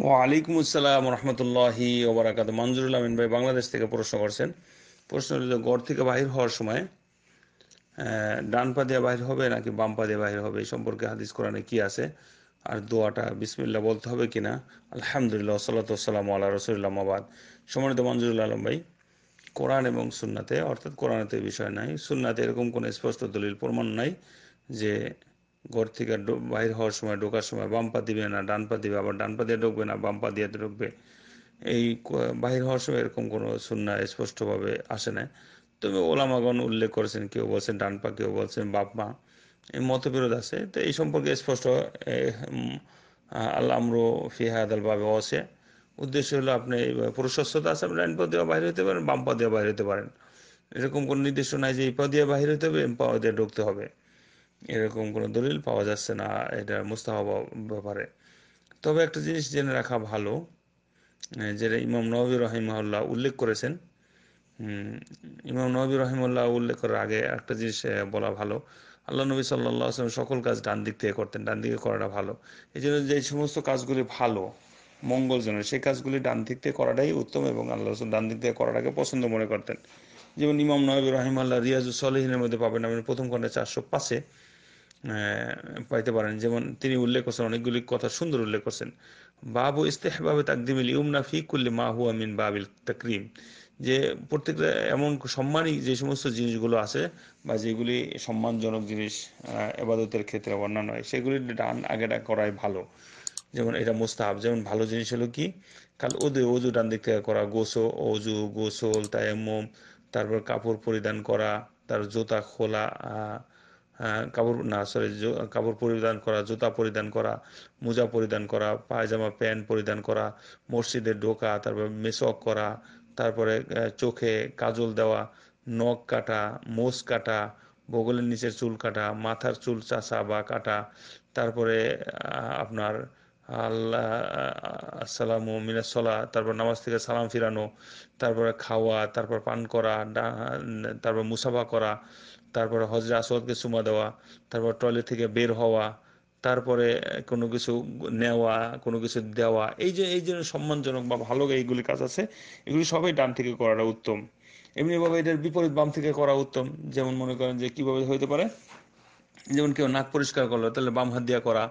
ওয়ালাইকুম আসসালাম রহমতুল্লাহি ওবরাকাত মঞ্জুরুল আমিন ভাই বাংলাদেশ থেকে প্রশ্ন করছেন প্রশ্ন হলো গড় থেকে বাহির হওয়ার সময় ডান পা দিয়ে বাহির হবে নাকি বাম পা দিয়ে বাহির হবে এই সম্পর্কে হাদিস কোরআনে কি আছে আর দোয়াটা বিসমিল্লা বলতে হবে কি না আলহামদুলিল্লাহ সাল্লাতাম আল্লাহ রসুল্লাহ মাবাদ সম্মানিত মঞ্জুরুল আলম ভাই কোরআন এবং সুন্নাতে অর্থাৎ কোরআনেতে বিষয় নাই সুন্নাতে এরকম কোনো স্পষ্ট দলিল প্রমাণ নাই যে ঘর থেকে বাইর হওয়ার সময় ঢোকার সময় বাম পা দিবে না ডান পা দিবে আবার ডান পা দিয়ে ঢুকবে না বাম পা দিয়ে ঢুকবে এই বাহির হওয়ার সময় এরকম কোনো সুন্না স্পষ্টভাবে আসে না তবে ওলামাগণ উল্লেখ করেছেন কেউ বলছেন ডান পা কেউ বলছেন বাপ মা এই মতবিরোধ আছে তো এই সম্পর্কে স্পষ্ট আল্লাহ আমরো ফিহাদ আলভাবে আছে উদ্দেশ্য হলো আপনি পুরুষস্থতা আছে আপনি ডান পা দিয়ে বাহির হতে পারেন বাম পা দিয়ে বাহির হতে পারেন এরকম কোনো নির্দিষ্ট নাই যে এই পা দিয়ে বাহির হতে হবে এম পা দিয়ে ঢুকতে হবে এরকম কোনো দলিল পাওয়া যাচ্ছে না এটা মুস্তাহাব ব্যাপারে তবে একটা জিনিস জেনে রাখা ভালো যেটা ইমাম নবী রহিমহল্লা উল্লেখ করেছেন ইমাম নবী রহিমুল্লাহ উল্লেখ করার আগে একটা জিনিস বলা ভালো আল্লাহ নবী সাল্লাম সকল কাজ ডান দিক থেকে করতেন ডান দিকে করাটা ভালো এই জন্য যে সমস্ত কাজগুলি ভালো মঙ্গলজনক সেই কাজগুলি ডান দিক থেকে করাটাই উত্তম এবং আল্লাহ রসুল ডান দিক থেকে করাটাকে পছন্দ মনে করতেন যেমন ইমাম নবী আল্লাহ রিয়াজু সলিহিনের মধ্যে পাবেন আমি প্রথম খন্ডে চারশো পাঁচে পাইতে পারেন যেমন তিনি উল্লেখ করছেন অনেকগুলি কথা সুন্দর উল্লেখ করছেন বাবু ইস্তেহবাবে তাকদিমিল ইউমনা ফি করলে মা হু আমিন বাবিল তাকরিম যে প্রত্যেকটা এমন সম্মানই যে সমস্ত জিনিসগুলো আছে বা যেগুলি সম্মানজনক জিনিস এবাদতের ক্ষেত্রে অন্যান্য হয় সেগুলি ডান আগেটা করাই ভালো যেমন এটা মোস্তাহাব যেমন ভালো জিনিস হলো কি কাল ওদু অজু ডান দিক থেকে করা গোসো অজু গোসল তায়াম্মম তারপর কাপড় পরিধান করা তার জোতা খোলা হ্যাঁ, কাপড় না সরি কাপড় পরিধান করা জুতা পরিধান করা মোজা পরিধান করা পায়জামা প্যান্ট পরিধান করা মসজিদে ঢোকা তারপর মেসক করা তারপরে চোখে কাজল দেওয়া নখ কাটা মোষ কাটা বগলের নিচের চুল কাটা মাথার চুল চাষা বা কাটা তারপরে আপনার আল্লাহ মিনা সলা তারপর নামাজ থেকে সালাম ফিরানো তারপরে খাওয়া তারপর পান করা তারপর মুসাফা করা তারপরে হজরা আসলকে সুমা দেওয়া তারপর টয়লেট থেকে বের হওয়া তারপরে কোনো কিছু নেওয়া কোনো কিছু দেওয়া এই যে এই জন্য সম্মানজনক বা ভালো এইগুলি কাজ আছে এগুলি সবাই ডান থেকে করাটা উত্তম এমনিভাবে এটার বিপরীত বাম থেকে করা উত্তম যেমন মনে করেন যে কিভাবে হইতে পারে যেমন কেউ নাক পরিষ্কার করলো তাহলে বাম হাত দিয়া করা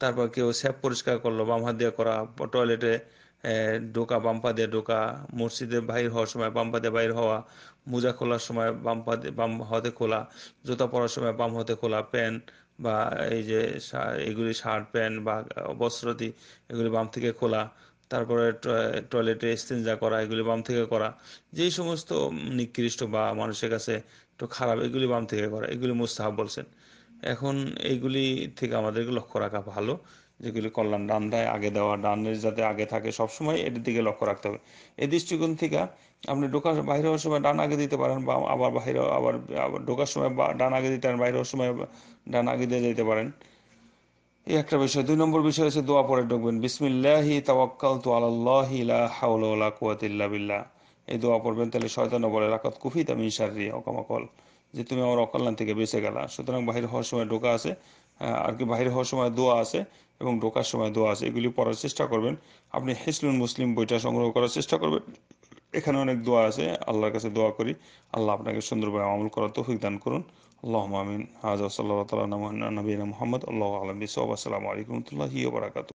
তারপর কেউ স্যাপ পরিষ্কার করলো বাম হাত দিয়া করা টয়লেটে ঢোকা বাম পা দিয়ে ঢোকা মসজিদে বাহির হওয়ার সময় বাম পা দিয়ে বাহির হওয়া মোজা খোলার সময় বাম পা বাম হাতে খোলা জুতা পরার সময় বাম হাতে খোলা প্যান্ট বা এই যে এগুলি শার্ট প্যান্ট বা বস্ত্রতি এগুলি বাম থেকে খোলা তারপরে টয়লেটে স্তেঞ্জা করা এগুলি বাম থেকে করা যেই সমস্ত নিকৃষ্ট বা মানুষের কাছে একটু খারাপ এগুলি বাম থেকে করা এগুলি মুস্তাহাব বলছেন এখন এইগুলি থেকে আমাদেরকে লক্ষ্য রাখা ভালো যেগুলি কল্যাণ দেয় আগে দেওয়া ডানের যাতে আগে থাকে সবসময় এটির দিকে লক্ষ্য রাখতে হবে এই দৃষ্টিকোণ থেকে আপনি ঢোকার বাইরে হওয়ার সময় ডান আগে দিতে পারেন বা আবার বাইরে আবার আবার ঢোকার সময় বা ডান আগে দিতে পারেন বাইরে হওয়ার সময় ডান আগে দিয়ে যেতে পারেন এই একটা বিষয় দুই নম্বর বিষয় হচ্ছে দোয়া পরে ঢুকবেন বিসমিল্লাহি তাওয়াক্কাল তু আলাল্লাহি লা হাওলা ওয়ালা কুওয়াতা ইল্লা বিল্লাহ এই দোয়া পড়বেন তাহলে শয়তান বলে রাকাত কুফি তামিন শাররি অকামাকল যে তুমি আমার অকল্যাণ থেকে বেঁচে গেলা সুতরাং বাহির হওয়ার সময় ডোকা আছে হ্যাঁ, আর কি বাহির হওয়ার সময় দোয়া আছে এবং ঢোকার সময় দোয়া আছে এগুলি পড়ার চেষ্টা করবেন আপনি হেসলুন মুসলিম বইটা সংগ্রহ করার চেষ্টা করবেন এখানে অনেক দোয়া আছে আল্লাহর কাছে দোয়া করি আল্লাহ আপনাকে সুন্দরভাবে আমল করার তৌফিক দান করুন আল্লাহ আমিন হাজ সাল্লাহ তালা নবীন মোহাম্মদ আল্লাহ আলম আসসালামু আলাইকুম রহমতুল্লাহি